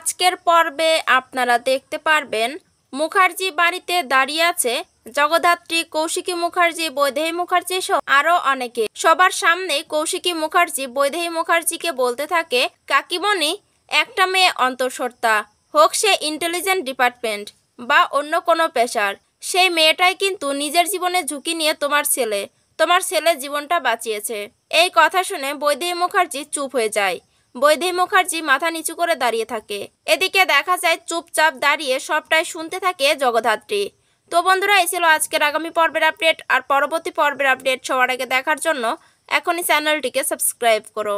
আজকের পর্বে আপনারা দেখতে পারবেন মুখার্জি বাড়িতে দাঁড়িয়ে আছে জগদ্ধাত্রী কৌশিকী মুখার্জি বৈদেহী মুখার্জি সহ আরো অনেকে সবার সামনে কৌশিকী মুখার্জি বৈদেহী মুখার্জিকে বলতে থাকে কাকিমণি একটা মেয়ে অন্তঃসত্ত্বা হোক সে ইন্টেলিজেন্ট ডিপার্টমেন্ট বা অন্য কোনো পেশার সেই মেয়েটাই কিন্তু নিজের জীবনে ঝুঁকি নিয়ে তোমার ছেলে তোমার ছেলে জীবনটা বাঁচিয়েছে এই কথা শুনে বৈদেহী মুখার্জি চুপ হয়ে যায় বৈধি মুখার্জি মাথা নিচু করে দাঁড়িয়ে থাকে এদিকে দেখা যায় চুপচাপ দাঁড়িয়ে সবটাই শুনতে থাকে জগধাত্রী তো বন্ধুরা এই ছিল আজকের আগামী পর্বের আপডেট আর পরবর্তী পর্বের আপডেট সবার আগে দেখার জন্য এখনই চ্যানেলটিকে সাবস্ক্রাইব করো